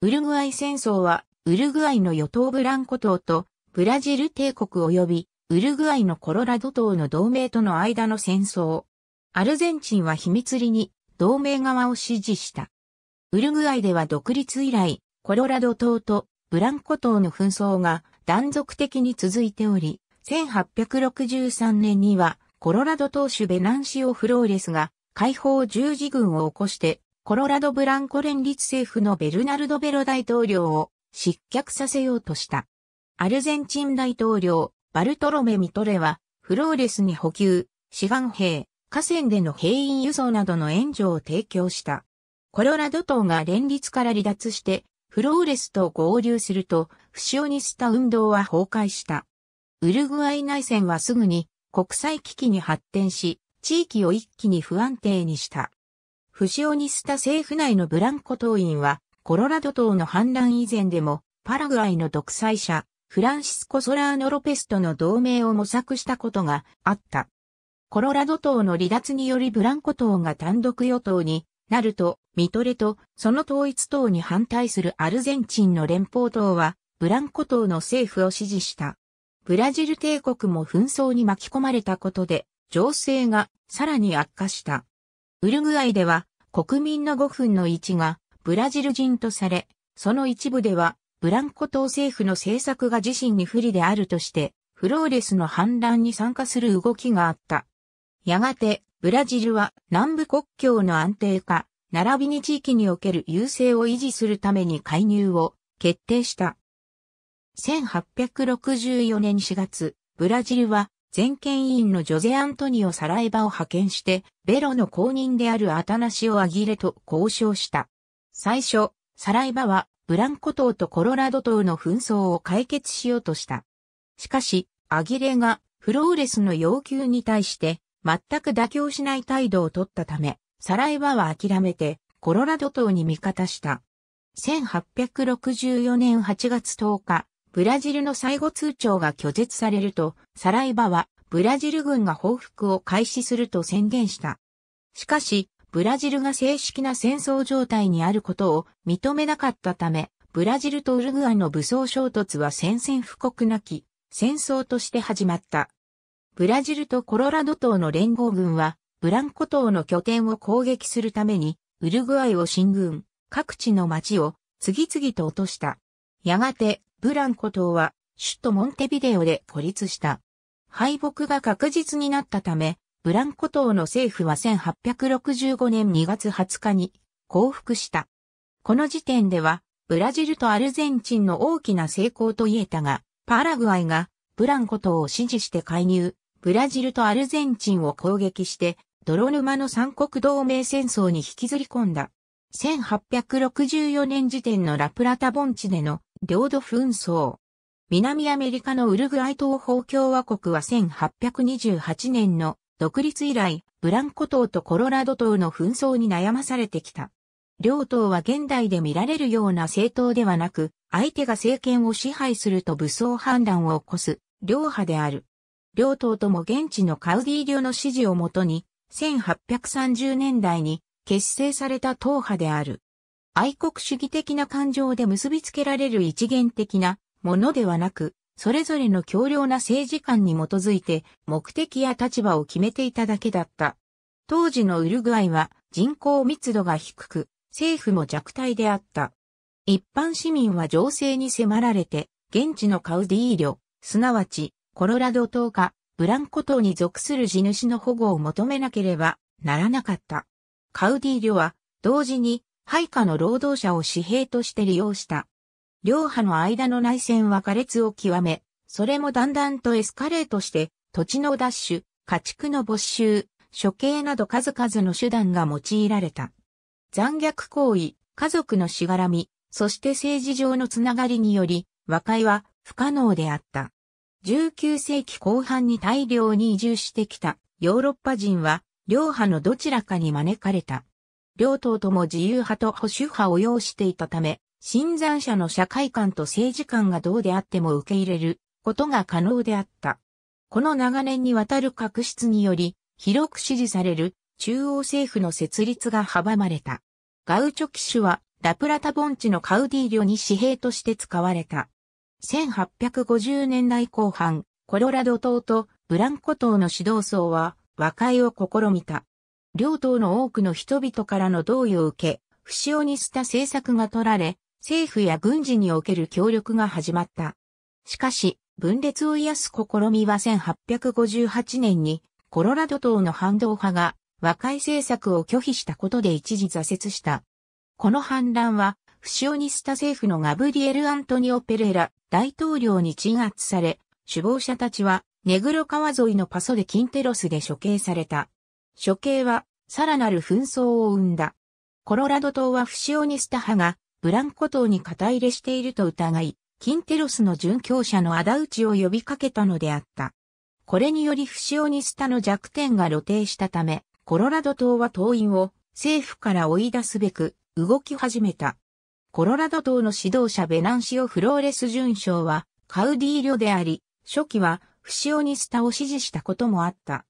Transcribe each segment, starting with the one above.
ウルグアイ戦争は、ウルグアイの与党ブランコ島と、ブラジル帝国及び、ウルグアイのコロラド島の同盟との間の戦争。アルゼンチンは秘密裏に、同盟側を支持した。ウルグアイでは独立以来、コロラド島とブランコ島の紛争が断続的に続いており、1863年にはコロラド島主ベナンシオ・フローレスが解放十字軍を起こしてコロラドブランコ連立政府のベルナルド・ベロ大統領を失脚させようとした。アルゼンチン大統領、バルトロメ・ミトレは、フローレスに補給、志願兵、河川での兵員輸送などの援助を提供した。コロラド島が連立から離脱して、フローレスと合流すると、不詳にした運動は崩壊した。ウルグアイ内戦はすぐに国際危機に発展し、地域を一気に不安定にした。フシオニスタ政府内のブランコ党員は、コロラド島の反乱以前でも、パラグアイの独裁者、フランシスコ・ソラーノ・ロペスとの同盟を模索したことがあった。コロラド島の離脱によりブランコ党が単独与党になると、ミトレとその統一党に反対するアルゼンチンの連邦党は、ブランコ党の政府を支持した。ブラジル帝国も紛争に巻き込まれたことで、情勢がさらに悪化した。ウルグアイでは国民の5分の1がブラジル人とされ、その一部ではブランコ党政府の政策が自身に不利であるとして、フローレスの反乱に参加する動きがあった。やがて、ブラジルは南部国境の安定化、並びに地域における優勢を維持するために介入を決定した。1864年4月、ブラジルは全権委員のジョゼ・アントニオ・サラエバを派遣して、ベロの公認であるアタナシオ・アギレと交渉した。最初、サライバは、ブランコ島とコロラド島の紛争を解決しようとした。しかし、アギレが、フローレスの要求に対して、全く妥協しない態度を取ったため、サライバは諦めて、コロラド島に味方した。1864年8月10日、ブラジルの最後通帳が拒絶されると、サライバはブラジル軍が報復を開始すると宣言した。しかし、ブラジルが正式な戦争状態にあることを認めなかったため、ブラジルとウルグアイの武装衝突は宣戦布告なき、戦争として始まった。ブラジルとコロラド島の連合軍は、ブランコ島の拠点を攻撃するために、ウルグアイを進軍、各地の町を次々と落とした。やがて、ブランコ島は首都モンテビデオで孤立した。敗北が確実になったため、ブランコ島の政府は1865年2月20日に降伏した。この時点では、ブラジルとアルゼンチンの大きな成功と言えたが、パラグアイがブランコ島を支持して介入、ブラジルとアルゼンチンを攻撃して、泥沼の三国同盟戦争に引きずり込んだ。1864年時点のラプラタ盆地での領土紛争。南アメリカのウルグアイ東方共和国は1828年の独立以来、ブランコ島とコロラド島の紛争に悩まされてきた。両党は現代で見られるような政党ではなく、相手が政権を支配すると武装判断を起こす、両派である。両党とも現地のカウディ流の支持をもとに、1830年代に結成された党派である。愛国主義的な感情で結びつけられる一元的なものではなく、それぞれの強量な政治観に基づいて目的や立場を決めていただけだった。当時のウルグアイは人口密度が低く、政府も弱体であった。一般市民は情勢に迫られて、現地のカウディーリョ、すなわちコロラド島かブランコ島に属する地主の保護を求めなければならなかった。カウディーリョは同時に配下の労働者を私兵として利用した。両派の間の内戦は苛烈を極め、それもだんだんとエスカレートして、土地の奪取、家畜の没収、処刑など数々の手段が用いられた。残虐行為、家族のしがらみ、そして政治上のつながりにより、和解は不可能であった。19世紀後半に大量に移住してきたヨーロッパ人は、両派のどちらかに招かれた。両党とも自由派と保守派を要していたため、新参者の社会観と政治観がどうであっても受け入れることが可能であった。この長年にわたる確執により、広く支持される中央政府の設立が阻まれた。ガウチョ騎手はラプラタ盆地のカウディーリョに紙幣として使われた。1850年代後半、コロラド島とブランコ島の指導層は和解を試みた。両党の多くの人々からの同意を受け、不使用にした政策が取られ、政府や軍事における協力が始まった。しかし、分裂を癒す試みは1858年に、コロラド島の反動派が和解政策を拒否したことで一時挫折した。この反乱は、不使用にした。政府のガブリエル・アントニオ・ペレラ大統領に鎮圧され、首謀者たちは、ネグロ川沿いのパソでキンテロスで処刑された。処刑は、さらなる紛争を生んだ。コロラド島はフシオニスタ派がブランコ島に肩入れしていると疑い、キンテロスの殉教者の仇討ちを呼びかけたのであった。これによりフシオニスタの弱点が露呈したため、コロラド島は党員を政府から追い出すべく動き始めた。コロラド島の指導者ベナンシオ・フローレス准将はカウディーリョであり、初期はフシオニスタを支持したこともあった。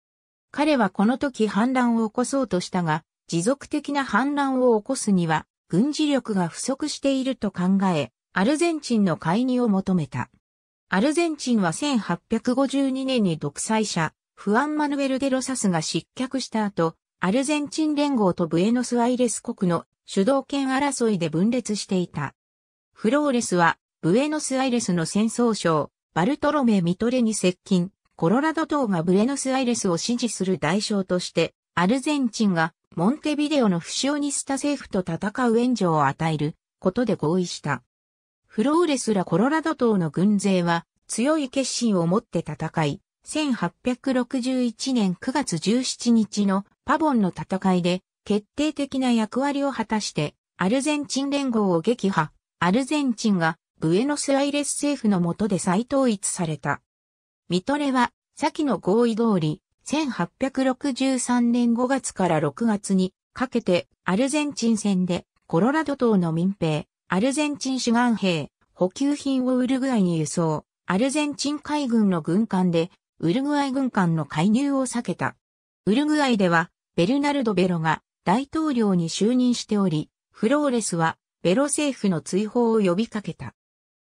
彼はこの時反乱を起こそうとしたが、持続的な反乱を起こすには、軍事力が不足していると考え、アルゼンチンの介入を求めた。アルゼンチンは1852年に独裁者、フアン・マヌエル・デロサスが失脚した後、アルゼンチン連合とブエノスアイレス国の主導権争いで分裂していた。フローレスは、ブエノスアイレスの戦争省、バルトロメ・ミトレに接近、コロラド島がブレノスアイレスを支持する代償として、アルゼンチンがモンテビデオのフシオニスタ政府と戦う援助を与えることで合意した。フローレスらコロラド島の軍勢は強い決心を持って戦い、1861年9月17日のパボンの戦いで決定的な役割を果たしてアルゼンチン連合を撃破、アルゼンチンがブエノスアイレス政府の下で再統一された。ミトレは、先の合意通り、1863年5月から6月にかけて、アルゼンチン戦で、コロラド島の民兵、アルゼンチン志願兵、補給品をウルグアイに輸送、アルゼンチン海軍の軍艦で、ウルグアイ軍艦の介入を避けた。ウルグアイでは、ベルナルド・ベロが大統領に就任しており、フローレスは、ベロ政府の追放を呼びかけた。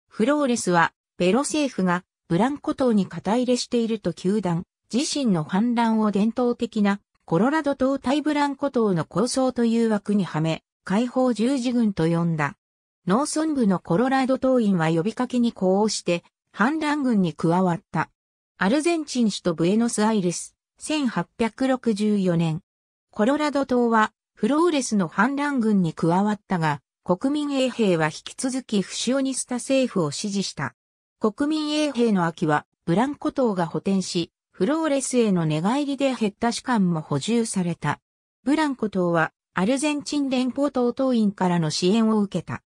フローレスは、ベロ政府がブランコ島に肩入れしていると球団、自身の反乱を伝統的なコロラド島対ブランコ島の構想という枠にはめ、解放十字軍と呼んだ。農村部のコロラド島員は呼びかけに呼応して、反乱軍に加わった。アルゼンチン首都ブエノスアイレス、1864年。コロラド島は、フローレスの反乱軍に加わったが、国民衛兵は引き続きフシオニスタ政府を支持した。国民衛兵の秋は、ブランコ島が補填し、フローレスへの寝返りで減った士官も補充された。ブランコ島は、アルゼンチン連邦党党員からの支援を受けた。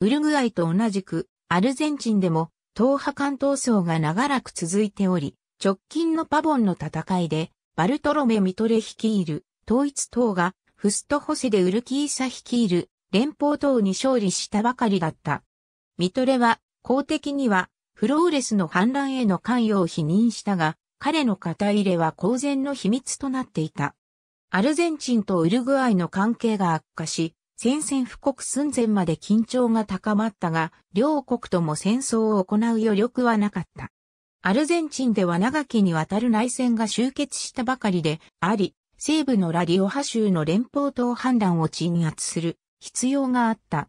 ウルグアイと同じく、アルゼンチンでも、党派間闘争が長らく続いており、直近のパボンの戦いで、バルトロメ・ミトレ率いる統一党が、フストホセでウルキーサ率いる連邦党に勝利したばかりだった。ミトレは、公的にはフローレスの反乱への関与を否認したが、彼の肩入れは公然の秘密となっていた。アルゼンチンとウルグアイの関係が悪化し、宣戦布告寸前まで緊張が高まったが、両国とも戦争を行う余力はなかった。アルゼンチンでは長きにわたる内戦が終結したばかりであり、西部のラリオハ州の連邦党反乱を鎮圧する必要があった。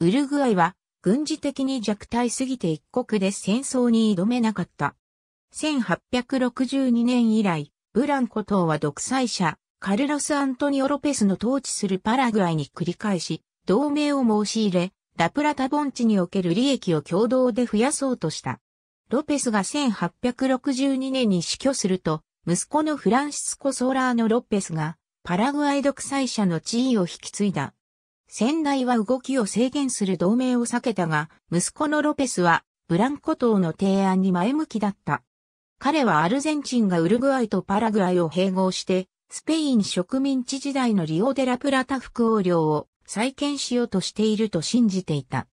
ウルグアイは軍事的に弱体すぎて一国で戦争に挑めなかった。1862年以来、ブランコ島は独裁者、カルロス・アントニオ・ロペスの統治するパラグアイに繰り返し、同盟を申し入れ、ラプラタ盆地における利益を共同で増やそうとした。ロペスが1862年に死去すると、息子のフランシスコ・ソーラーノ・ロペスが、パラグアイ独裁者の地位を引き継いだ。先代は動きを制限する同盟を避けたが、息子のロペスはブランコ島の提案に前向きだった。彼はアルゼンチンがウルグアイとパラグアイを併合して、スペイン植民地時代のリオデラプラタ副王領を再建しようとしていると信じていた。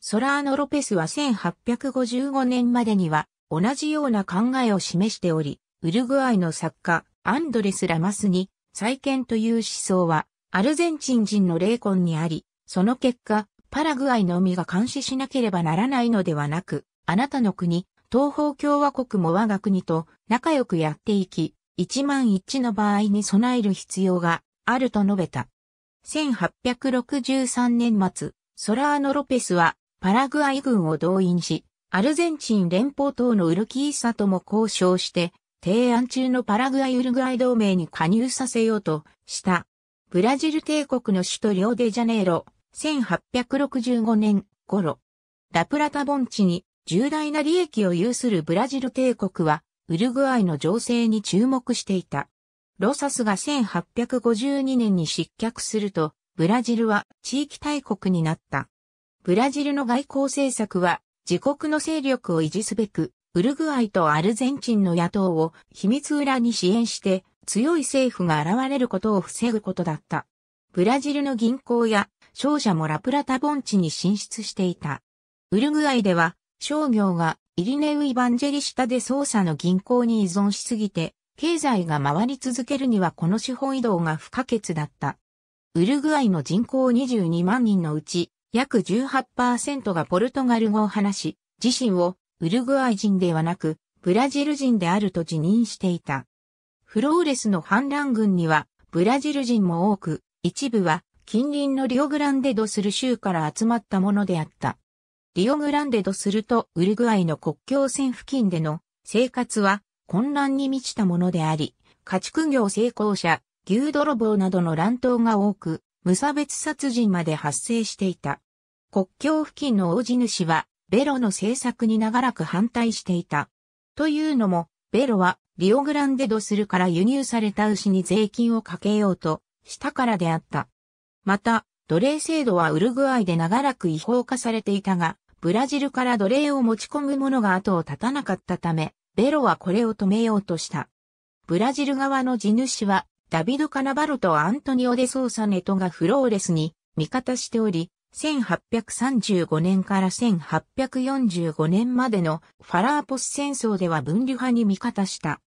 ソラーノ・ロペスは1855年までには同じような考えを示しており、ウルグアイの作家アンドレス・ラマスに再建という思想はアルゼンチン人の霊魂にあり、その結果、パラグアイの海が監視しなければならないのではなく、あなたの国、東方共和国も我が国と仲良くやっていき、一万一の場合に備える必要があると述べた。1863年末、ソラーノ・ロペスはパラグアイ軍を動員し、アルゼンチン連邦等のウルキーサとも交渉して、提案中のパラグアイ・ウルグアイ同盟に加入させようとした。ブラジル帝国の首都リオデジャネイロ、1865年頃、ラプラタ盆地に重大な利益を有するブラジル帝国は、ウルグアイの情勢に注目していた。ロサスが1852年に失脚すると、ブラジルは地域大国になった。ブラジルの外交政策は、自国の勢力を維持すべく、ウルグアイとアルゼンチンの野党を秘密裏に支援して、強い政府が現れることを防ぐことだった。ブラジルの銀行や商社もラプラタ盆地に進出していた。ウルグアイでは商業がイリネウ・イバンジェリシタで捜査の銀行に依存しすぎて、経済が回り続けるにはこの資本移動が不可欠だった。ウルグアイの人口22万人のうち、約18%がポルトガル語を話し、自身をウルグアイ人ではなく、ブラジル人であると自認していた。フローレスの反乱軍にはブラジル人も多く、一部は近隣のリオグランデドスル州から集まったものであった。リオグランデドスルとウルグアイの国境線付近での生活は混乱に満ちたものであり、家畜業成功者、牛泥棒などの乱闘が多く、無差別殺人まで発生していた。国境付近の大地主は、ベロの政策に長らく反対していた。というのも、ベロはリオグランデドスルから輸入された牛に税金をかけようとしたからであった。また、奴隷制度はウルグアイで長らく違法化されていたが、ブラジルから奴隷を持ち込む者が後を絶たなかったため、ベロはこれを止めようとした。ブラジル側の地主は、ダビド・カナバロとアントニオ・デ・ソーサネトがフローレスに味方しており、1835年から1845年までのファラーポス戦争では分離派に味方した。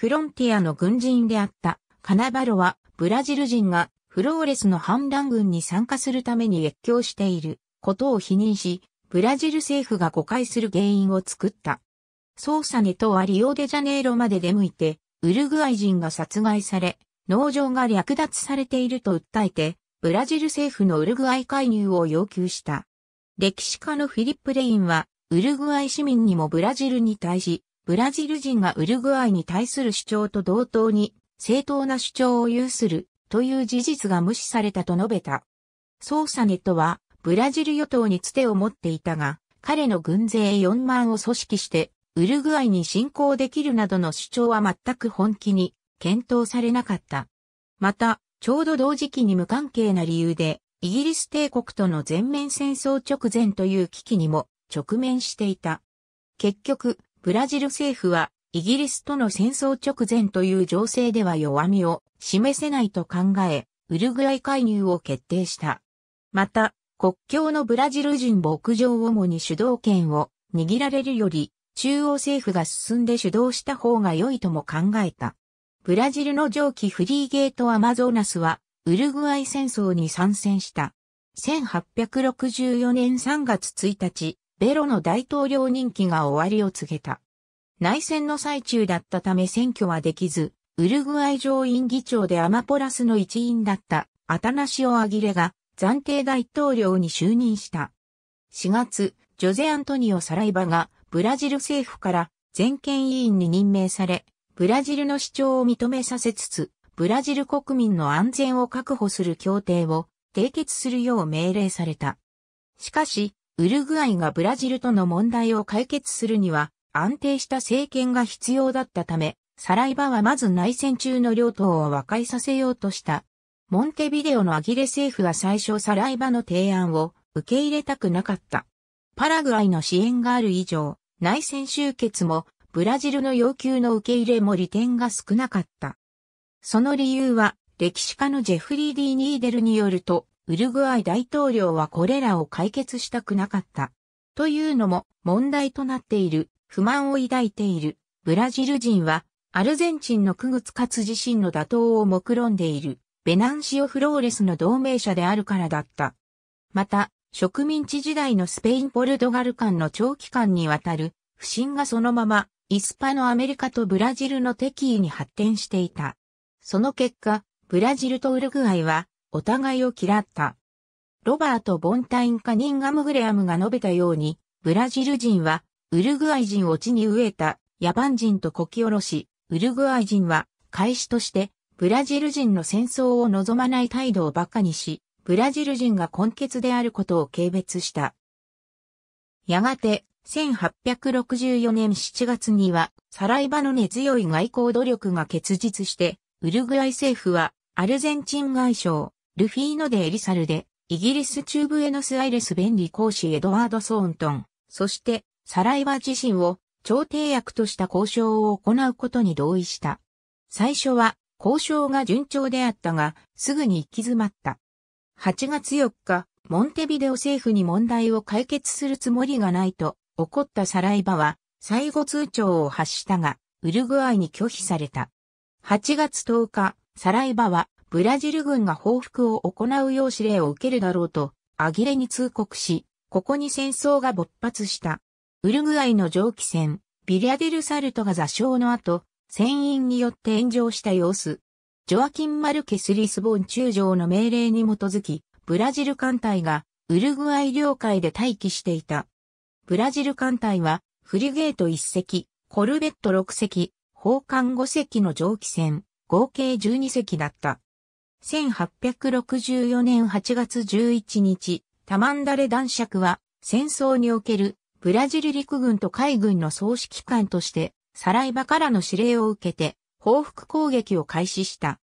フロンティアの軍人であったカナバロはブラジル人がフローレスの反乱軍に参加するために越境していることを否認し、ブラジル政府が誤解する原因を作った。捜査ネとはリオデジャネイロまで出向いて、ウルグアイ人が殺害され、農場が略奪されていると訴えて、ブラジル政府のウルグアイ介入を要求した。歴史家のフィリップ・レインは、ウルグアイ市民にもブラジルに対し、ブラジル人がウルグアイに対する主張と同等に正当な主張を有するという事実が無視されたと述べた。ソーサネットはブラジル与党につてを持っていたが、彼の軍勢4万を組織してウルグアイに侵攻できるなどの主張は全く本気に検討されなかった。また、ちょうど同時期に無関係な理由で、イギリス帝国との全面戦争直前という危機にも直面していた。結局、ブラジル政府は、イギリスとの戦争直前という情勢では弱みを示せないと考え、ウルグアイ介入を決定した。また、国境のブラジル人牧場主に主導権を握られるより、中央政府が進んで主導した方が良いとも考えた。ブラジルの蒸気フリーゲートアマゾナスは、ウルグアイ戦争に参戦した。1864年3月1日、ベロの大統領任期が終わりを告げた。内戦の最中だったため選挙はできず、ウルグアイ上院議長でアマポラスの一員だったアタナシオ・アギレが暫定大統領に就任した。4月、ジョゼ・アントニオ・サライバがブラジル政府から全権委員に任命され、ブラジルの主張を認めさせつつ、ブラジル国民の安全を確保する協定を締結するよう命令された。しかし、ウルグアイがブラジルとの問題を解決するには安定した政権が必要だったため、サライバはまず内戦中の両党を和解させようとした。モンテビデオのアギレ政府は最初サライバの提案を受け入れたくなかった。パラグアイの支援がある以上、内戦終結もブラジルの要求の受け入れも利点が少なかった。その理由は歴史家のジェフリー・ディ・ニーデルによると、ウルグアイ大統領はこれらを解決したくなかった。というのも問題となっている、不満を抱いている、ブラジル人は、アルゼンチンの区別かつ自身の打倒を目論んでいる、ベナンシオ・フローレスの同盟者であるからだった。また、植民地時代のスペイン・ポルトガル間の長期間にわたる、不信がそのまま、イスパのアメリカとブラジルの敵意に発展していた。その結果、ブラジルとウルグアイは、お互いを嫌った。ロバート・ボンタイン・カニンガム・グレアムが述べたように、ブラジル人は、ウルグアイ人を地に植えた野蛮人とこきおろし、ウルグアイ人は、開始として、ブラジル人の戦争を望まない態度を馬鹿にし、ブラジル人が根血であることを軽蔑した。やがて、1864年7月には、サライバの根強い外交努力が結実して、ウルグアイ政府は、アルゼンチン外相、ルフィーノ・デ・エリサルデ、イギリス中部エノスアイレス便利講師エドワード・ソーントン、そして、サライバ自身を、調停役とした交渉を行うことに同意した。最初は、交渉が順調であったが、すぐに行き詰まった。8月4日、モンテビデオ政府に問題を解決するつもりがないと、怒ったサライバは、最後通帳を発したが、ウルグアイに拒否された。8月10日、サライバは、ブラジル軍が報復を行うよう指令を受けるだろうと、アギレに通告し、ここに戦争が勃発した。ウルグアイの蒸気船、ビリアデルサルトが座礁の後、船員によって炎上した様子。ジョアキン・マルケス・リスボン中将の命令に基づき、ブラジル艦隊がウルグアイ領海で待機していた。ブラジル艦隊は、フリゲート1隻、コルベット6隻、砲艦5隻の蒸気船、合計12隻だった。1864年8月11日、タマンダレ男爵は戦争におけるブラジル陸軍と海軍の総指揮官としてサライバからの指令を受けて報復攻撃を開始した。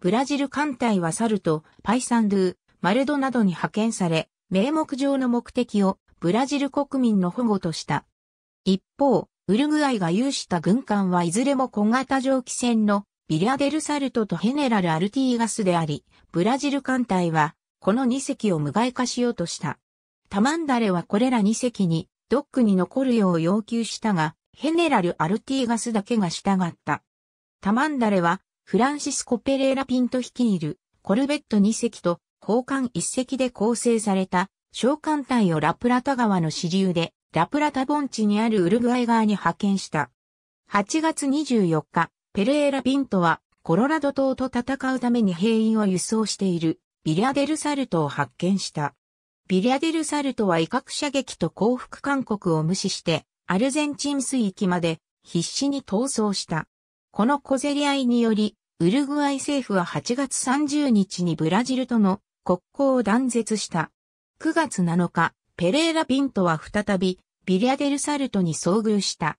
ブラジル艦隊はサルとパイサンドゥ、マルドなどに派遣され、名目上の目的をブラジル国民の保護とした。一方、ウルグアイが有した軍艦はいずれも小型蒸気船のビリアデルサルトとヘネラル・アルティーガスであり、ブラジル艦隊は、この2隻を無害化しようとした。タマンダレはこれら2隻に、ドックに残るよう要求したが、ヘネラル・アルティーガスだけが従った。タマンダレは、フランシスコ・ペレーラ・ピント率いる、コルベット2隻と、砲艦1隻で構成された、小艦隊をラプラタ川の支流で、ラプラタ盆地にあるウルグアイ側に派遣した。8月24日、ペレーラ・ピントは、コロラド島と戦うために兵員を輸送している、ビリアデルサルトを発見した。ビリアデルサルトは威嚇射撃と降伏勧告を無視して、アルゼンチン水域まで必死に逃走した。この小競り合いにより、ウルグアイ政府は8月30日にブラジルとの国交を断絶した。9月7日、ペレーラ・ピントは再びビリアデルサルトに遭遇した。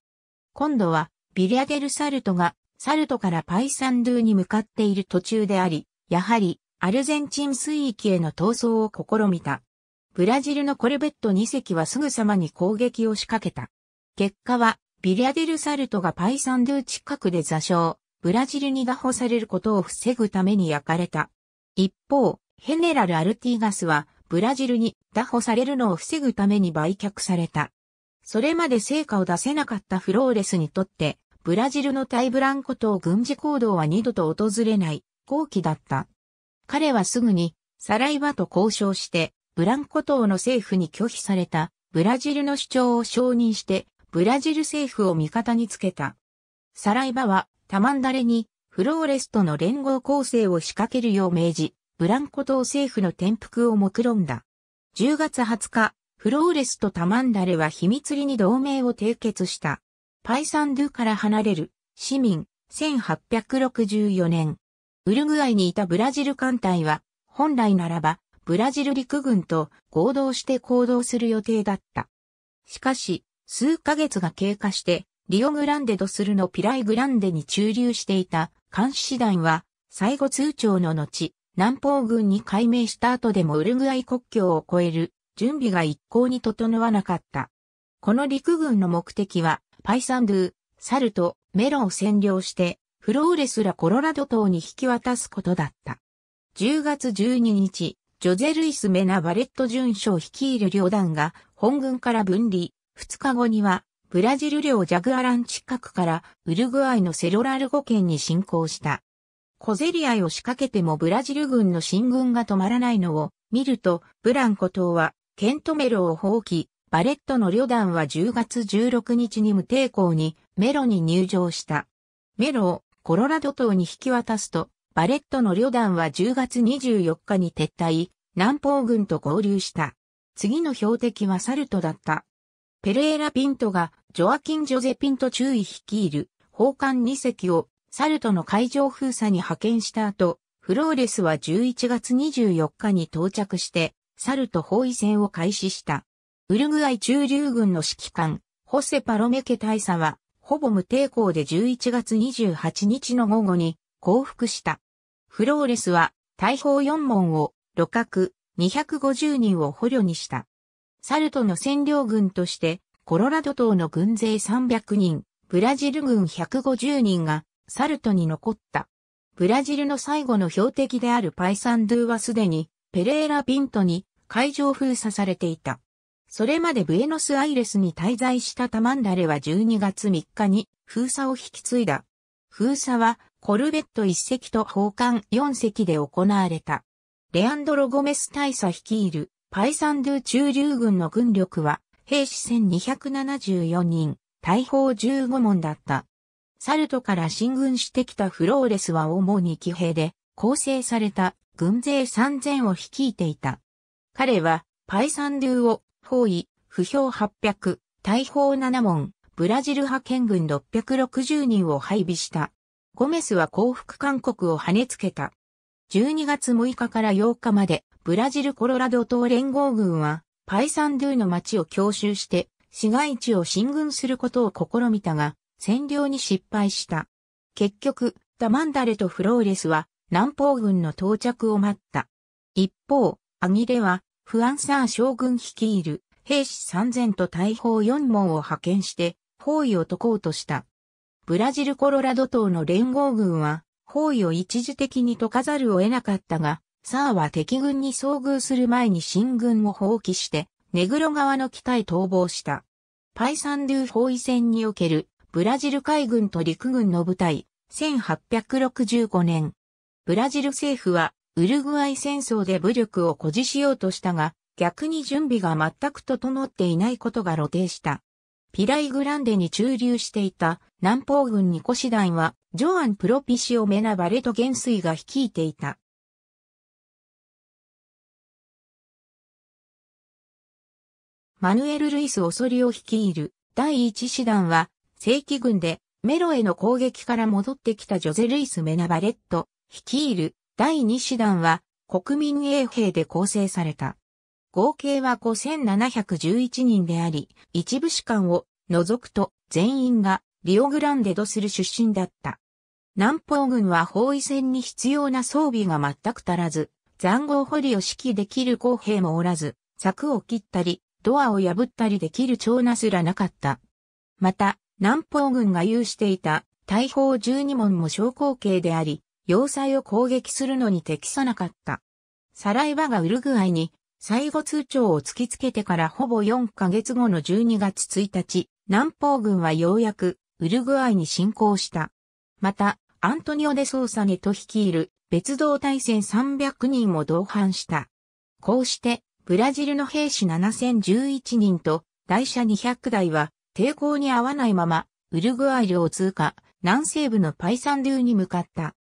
今度はビリアデルサルトがサルトからパイサンドゥに向かっている途中であり、やはりアルゼンチン水域への闘争を試みた。ブラジルのコルベット2隻はすぐさまに攻撃を仕掛けた。結果は、ビリアデルサルトがパイサンドゥ近くで座礁、ブラジルに拿捕されることを防ぐために焼かれた。一方、ヘネラル・アルティガスは、ブラジルに拿捕されるのを防ぐために売却された。それまで成果を出せなかったフローレスにとって、ブラジルの対ブランコ島軍事行動は二度と訪れない、後期だった。彼はすぐに、サライバと交渉して、ブランコ島の政府に拒否された、ブラジルの主張を承認して、ブラジル政府を味方につけた。サライバは、タマンダレに、フローレスとの連合構成を仕掛けるよう命じ、ブランコ島政府の転覆を目論んだ。10月20日、フローレスとタマンダレは秘密裏に同盟を締結した。パイサンドゥから離れる、市民、1864年。ウルグアイにいたブラジル艦隊は、本来ならば、ブラジル陸軍と合同して行動する予定だった。しかし、数ヶ月が経過して、リオグランデドスルのピライグランデに駐留していた監視団は、最後通帳の後、南方軍に改名した後でもウルグアイ国境を越える準備が一向に整わなかった。この陸軍の目的は、パイサンドゥ、サルト、メロを占領して、フローレスらコロラド島に引き渡すことだった。10月12日、ジョゼルイス・メナ・バレット巡将率いる旅団が本軍から分離、2日後には、ブラジル領ジャグアラン近くからウルグアイのセロラル語圏に侵攻した。小競り合いを仕掛けてもブラジル軍の進軍が止まらないのを見ると、ブランコ島はケントメロを放棄、バレットの旅団は10月16日に無抵抗にメロに入場した。メロをコロラド島に引き渡すと、バレットの旅団は10月24日に撤退、南方軍と合流した。次の標的はサルトだった。ペレーラ・ピントがジョアキン・ジョゼ・ピント注意率いる砲艦2隻をサルトの海上封鎖に派遣した後、フローレスは11月24日に到着して、サルト包囲戦を開始した。ウルグアイ駐留軍の指揮官、ホセ・パロメケ大佐は、ほぼ無抵抗で11月28日の午後に降伏した。フローレスは、大砲4門を、路角、250人を捕虜にした。サルトの占領軍として、コロラド島の軍勢300人、ブラジル軍150人が、サルトに残った。ブラジルの最後の標的であるパイサンドゥはすでに、ペレーラ・ピントに海上封鎖されていた。それまでブエノスアイレスに滞在したタマンダレは12月3日に封鎖を引き継いだ。封鎖はコルベット1隻と砲艦4隻で行われた。レアンドロ・ゴメス大佐率いるパイサンドゥ中流軍の軍力は兵士1274人、大砲15門だった。サルトから進軍してきたフローレスは主に騎兵で構成された軍勢3000を率いていた。彼はパイサンドゥを方位、不評800、大砲7門、ブラジル派遣軍660人を配備した。ゴメスは降伏勧告を跳ねつけた。12月6日から8日まで、ブラジルコロラド島連合軍は、パイサンドゥの町を強襲して、市街地を進軍することを試みたが、占領に失敗した。結局、ダマンダレとフローレスは、南方軍の到着を待った。一方、アギレは、フアンサー将軍率いる兵士三千と大砲四門を派遣して包囲を解こうとした。ブラジルコロラド島の連合軍は包囲を一時的に解かざるを得なかったが、サーは敵軍に遭遇する前に進軍を放棄して、ネグロ川の北へ逃亡した。パイサンドゥ包囲戦におけるブラジル海軍と陸軍の部隊、1865年。ブラジル政府はウルグアイ戦争で武力を誇示しようとしたが、逆に準備が全く整っていないことが露呈した。ピライグランデに駐留していた南方軍ニコ師団は、ジョアン・プロピシオ・メナ・バレト元帥が率いていた。マヌエル・ルイス・オソリを率いる第一師団は、正規軍でメロへの攻撃から戻ってきたジョゼ・ルイス・メナ・バレット、率いる第2師団は国民衛兵で構成された。合計は5711人であり、一部士官を除くと全員がリオグランデドする出身だった。南方軍は包囲戦に必要な装備が全く足らず、残壕掘りを指揮できる公兵もおらず、柵を切ったり、ドアを破ったりできる長なすらなかった。また、南方軍が有していた大砲12門も昇降径であり、要塞を攻撃するのに適さなかった。サライバがウルグアイに、最後通帳を突きつけてからほぼ4ヶ月後の12月1日、南方軍はようやくウルグアイに侵攻した。また、アントニオ・デ・ソーサネと率いる別動隊戦300人も同伴した。こうして、ブラジルの兵士7011人と台車200台は抵抗に合わないまま、ウルグアイ領を通過、南西部のパイサンドゥに向かった。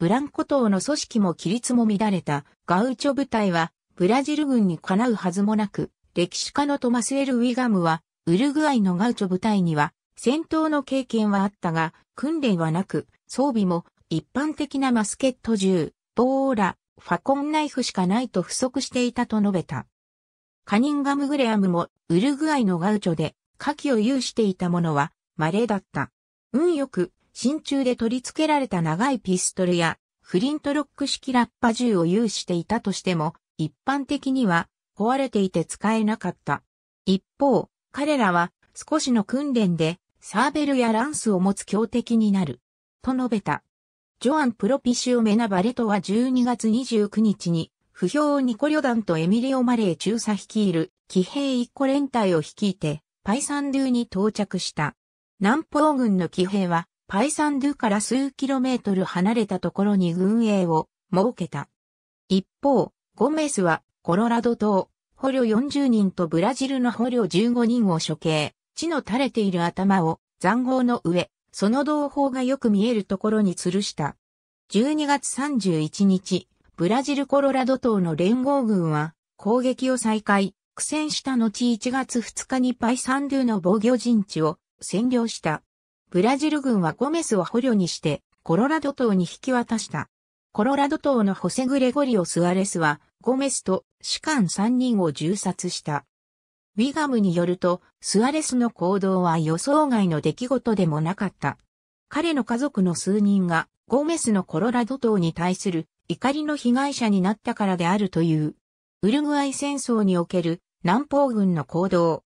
ブランコ島の組織も規律も乱れたガウチョ部隊はブラジル軍にかなうはずもなく、歴史家のトマス・エル・ウィガムは、ウルグアイのガウチョ部隊には戦闘の経験はあったが、訓練はなく、装備も一般的なマスケット銃、ボーラ、ファコンナイフしかないと不足していたと述べた。カニンガム・グレアムもウルグアイのガウチョで火器を有していたものは稀だった。運よく真鍮で取り付けられた長いピストルやフリントロック式ラッパ銃を有していたとしても、一般的には壊れていて使えなかった。一方、彼らは少しの訓練でサーベルやランスを持つ強敵になる。と述べた。ジョアン・プロピシオ・メナバレトは12月29日に、不評ニコリョダンとエミリオ・マレー中佐率いる騎兵一個連隊を率いて、パイサンドゥに到着した。南方軍の騎兵は、パイサンドゥから数キロメートル離れたところに軍営を設けた。一方、ゴメスはコロラド島、捕虜40人とブラジルの捕虜15人を処刑、血の垂れている頭を残壕の上、その同胞がよく見えるところに吊るした。12月31日、ブラジルコロラド島の連合軍は攻撃を再開、苦戦した後1月2日にパイサンドゥの防御陣地を占領した。ブラジル軍はゴメスを捕虜にして、コロラド島に引き渡した。コロラド島のホセ・グレゴリオ・スアレスは、ゴメスと士官3人を銃殺した。ウィガムによると、スアレスの行動は予想外の出来事でもなかった。彼の家族の数人が、ゴメスのコロラド島に対する怒りの被害者になったからであるという。ウルグアイ戦争における南方軍の行動、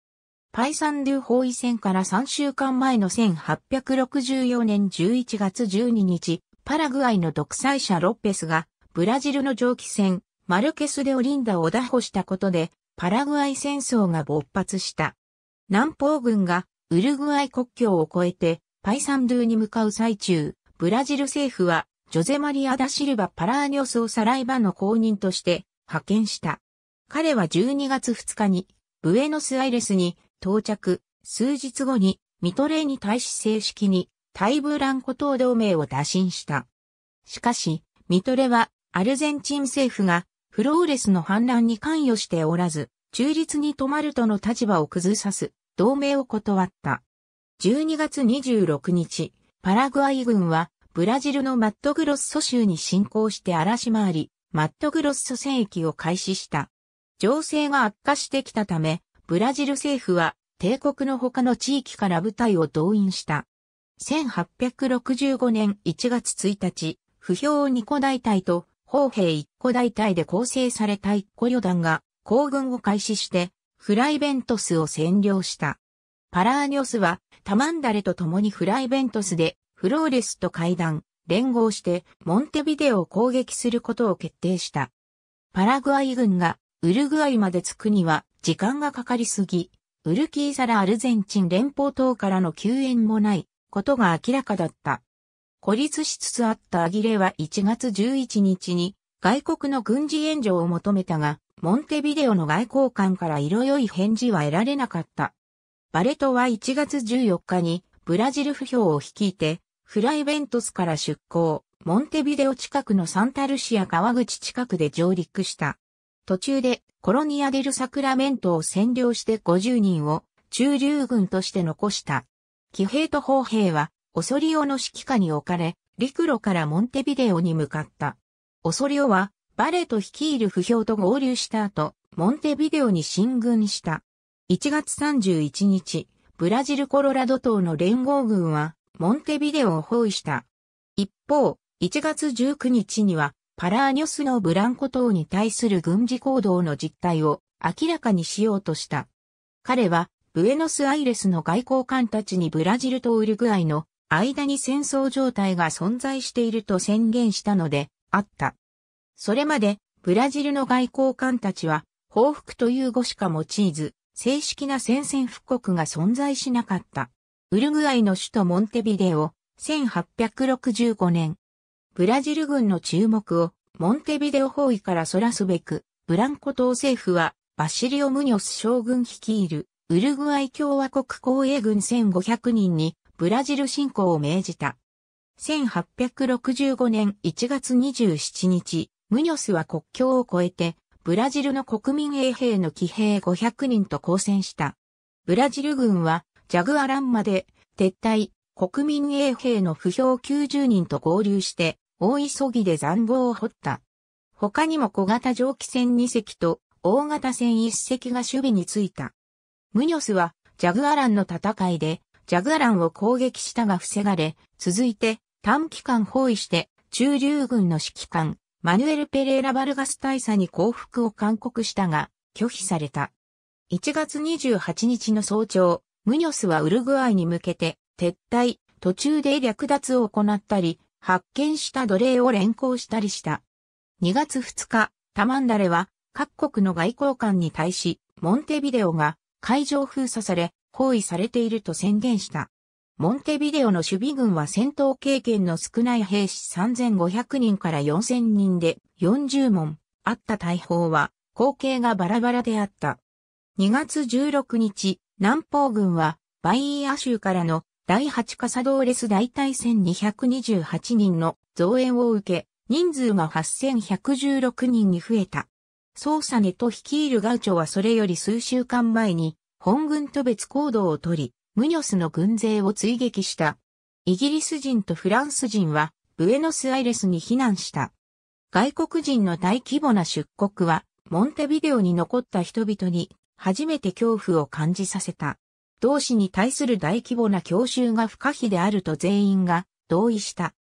パイサンドゥ包囲戦から3週間前の1864年11月12日、パラグアイの独裁者ロッペスが、ブラジルの蒸気船、マルケス・でオリンダを打破したことで、パラグアイ戦争が勃発した。南方軍がウルグアイ国境を越えてパイサンドゥに向かう最中、ブラジル政府はジョゼマリア・ダ・シルバ・パラーニョスをサライバの公認として派遣した。彼は12月2日にブエノスアイレスに到着、数日後に、ミトレイに対し正式に、タイブーランコ島同盟を打診した。しかし、ミトレは、アルゼンチン政府が、フローレスの反乱に関与しておらず、中立に止まるとの立場を崩さす、同盟を断った。12月26日、パラグアイ軍は、ブラジルのマットグロッソ州に侵攻して荒らし回り、マットグロッソ戦役を開始した。情勢が悪化してきたため、ブラジル政府は帝国の他の地域から部隊を動員した。1865年1月1日、不評2個大隊と砲兵1個大隊で構成された1個旅団が行軍を開始してフライベントスを占領した。パラーニョスはタマンダレと共にフライベントスでフローレスと会談、連合してモンテビデオを攻撃することを決定した。パラグアイ軍がウルグアイまで着くには時間がかかりすぎ、ウルキーサラアルゼンチン連邦等からの救援もないことが明らかだった。孤立しつつあったアギレは1月11日に外国の軍事援助を求めたが、モンテビデオの外交官から色良い返事は得られなかった。バレトは1月14日にブラジル不評を率いて、フライベントスから出港、モンテビデオ近くのサンタルシア川口近くで上陸した。途中でコロニア・デル・サクラメントを占領して50人を中流軍として残した。騎兵と砲兵は、オソリオの指揮下に置かれ、陸路からモンテビデオに向かった。オソリオは、バレと率いる不評と合流した後、モンテビデオに進軍した。1月31日、ブラジルコロラド島の連合軍は、モンテビデオを包囲した。一方、1月19日には、パラーニョスのブランコ島に対する軍事行動の実態を明らかにしようとした。彼は、ブエノスアイレスの外交官たちにブラジルとウルグアイの間に戦争状態が存在していると宣言したので、あった。それまで、ブラジルの外交官たちは、報復という語しか用いず、正式な宣戦線復刻が存在しなかった。ウルグアイの首都モンテビデオ、1865年、ブラジル軍の注目をモンテビデオ包囲からそらすべく、ブランコ党政府はバシリオ・ムニョス将軍率いるウルグアイ共和国公営軍1500人にブラジル侵攻を命じた。1865年1月27日、ムニョスは国境を越えて、ブラジルの国民衛兵の騎兵500人と交戦した。ブラジル軍は、ジャグアランまで、撤退、国民衛兵の不評90人と合流して、大急ぎで残房を掘った。他にも小型蒸気船2隻と大型船1隻が守備についた。ムニョスはジャグアランの戦いでジャグアランを攻撃したが防がれ、続いて短期間包囲して中流軍の指揮官マヌエル・ペレーラ・バルガス大佐に降伏を勧告したが拒否された。1月28日の早朝、ムニョスはウルグアイに向けて撤退、途中で略奪を行ったり、発見した奴隷を連行したりした。2月2日、タマンダレは各国の外交官に対し、モンテビデオが海上封鎖され、包囲されていると宣言した。モンテビデオの守備軍は戦闘経験の少ない兵士3500人から4000人で40門あった大砲は光景がバラバラであった。2月16日、南方軍はバイーア州からの第8カサドーレス大隊1228人の増援を受け、人数が8116人に増えた。捜査ネと率いるガウチョはそれより数週間前に、本軍と別行動をとり、ムニョスの軍勢を追撃した。イギリス人とフランス人は、ブエノスアイレスに避難した。外国人の大規模な出国は、モンテビデオに残った人々に、初めて恐怖を感じさせた。同志に対する大規模な強襲が不可避であると全員が同意した。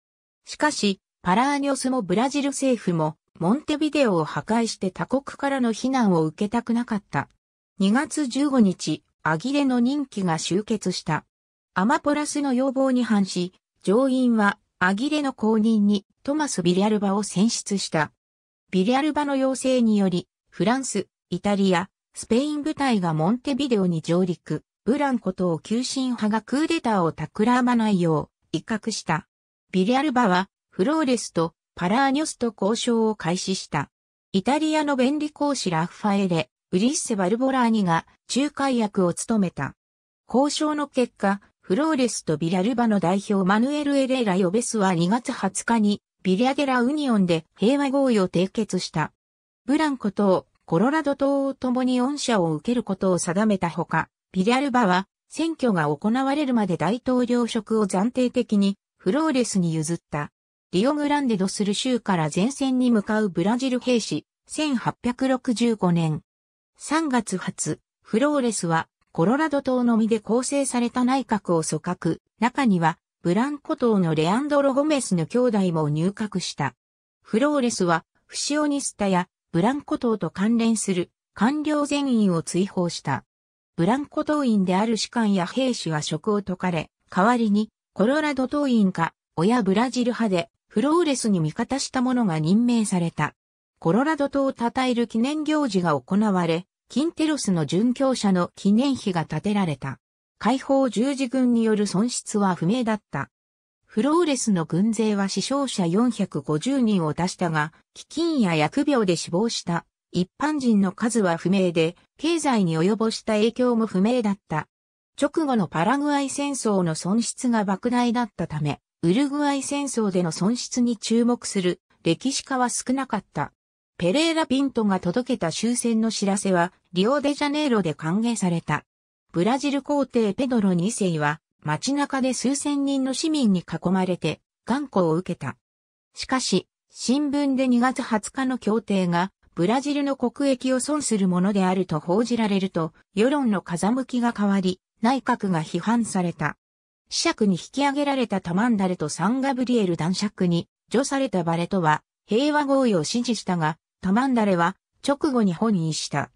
しかし、パラーニョスもブラジル政府も、モンテビデオを破壊して他国からの非難を受けたくなかった。2月15日、アギレの任期が終結した。アマポラスの要望に反し、上院はアギレの後任にトマス・ビリアルバを選出した。ビリアルバの要請により、フランス、イタリア、スペイン部隊がモンテビデオに上陸、ブランコと急進派がクーデターを企まないよう威嚇した。ビリアルバはフローレスとパラーニョスと交渉を開始した。イタリアの便利講師ラファエレ、ウリッセ・バルボラーニが仲介役を務めた。交渉の結果、フローレスとビリアルバの代表マヌエル・エレーラ・ヨベスは2月20日にビリアデラ・ウニオンで平和合意を締結した。ブランコとコロラド島を共に恩赦を受けることを定めたほか、ビリャルバは、選挙が行われるまで大統領職を暫定的にフローレスに譲った。リオグランデドスル州から前線に向かうブラジル兵士、1865年。3月初、フローレスはコロラド島のみで構成された内閣を組閣、中にはブランコ島のレアンドロ・ゴメスの兄弟も入閣した。フローレスはフシオニスタやブランコ島と関連する官僚全員を追放した。ブランコ党員である士官や兵士は職を解かれ、代わりに、コロラド党員か、親ブラジル派で、フローレスに味方した者が任命された。コロラド島を称える記念行事が行われ、キンテロスの殉教者の記念碑が建てられた。解放十字軍による損失は不明だった。フローレスの軍勢は死傷者450人を出したが、飢饉や疫病で死亡した一般人の数は不明で、経済に及ぼした影響も不明だった。直後のパラグアイ戦争の損失が莫大だったため、ウルグアイ戦争での損失に注目する歴史家は少なかった。ペレーラ・ピントが届けた終戦の知らせは、リオデジャネイロで歓迎された。ブラジル皇帝ペドロ2世は、街中で数千人の市民に囲まれて、頑固を受けた。しかし、新聞で2月20日の協定がブラジルの国益を損するものであると報じられると、世論の風向きが変わり、内閣が批判された。死爵に引き上げられたタマンダレとサンガブリエル男爵に、除されたバレとは、平和合意を支持したが、タマンダレは、直後に本意した。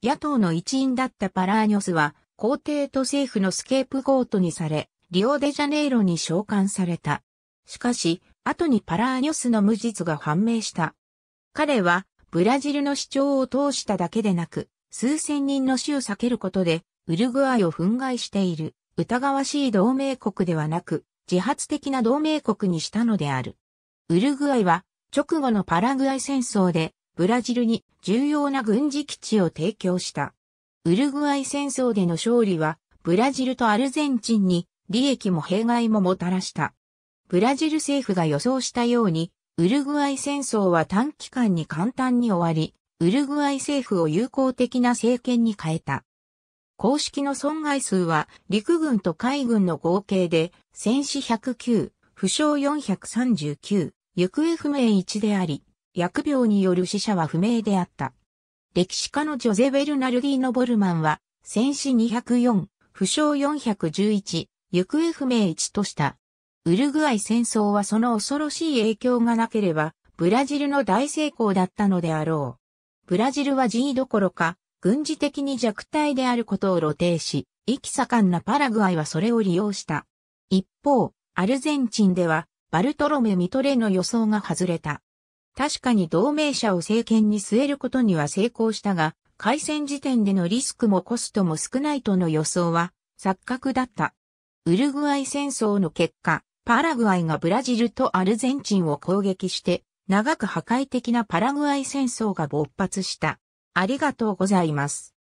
野党の一員だったパラーニョスは、皇帝と政府のスケープゴートにされ、リオデジャネイロに召喚された。しかし、後にパラーニョスの無実が判明した。彼は、ブラジルの主張を通しただけでなく、数千人の死を避けることで、ウルグアイを憤慨している、疑わしい同盟国ではなく、自発的な同盟国にしたのである。ウルグアイは、直後のパラグアイ戦争で、ブラジルに重要な軍事基地を提供した。ウルグアイ戦争での勝利は、ブラジルとアルゼンチンに利益も弊害ももたらした。ブラジル政府が予想したように、ウルグアイ戦争は短期間に簡単に終わり、ウルグアイ政府を友好的な政権に変えた。公式の損害数は陸軍と海軍の合計で戦死109、負傷439、行方不明1であり、薬病による死者は不明であった。歴史家のジョゼ・ベルナルディーノ・ボルマンは戦死204、負傷411、行方不明1としたウルグアイ戦争はその恐ろしい影響がなければ、ブラジルの大成功だったのであろう。ブラジルは人位どころか、軍事的に弱体であることを露呈し、意気盛んなパラグアイはそれを利用した。一方、アルゼンチンでは、バルトロメ・ミトレの予想が外れた。確かに同盟者を政権に据えることには成功したが、開戦時点でのリスクもコストも少ないとの予想は錯覚だった。ウルグアイ戦争の結果、パラグアイがブラジルとアルゼンチンを攻撃して、長く破壊的なパラグアイ戦争が勃発した。ありがとうございます。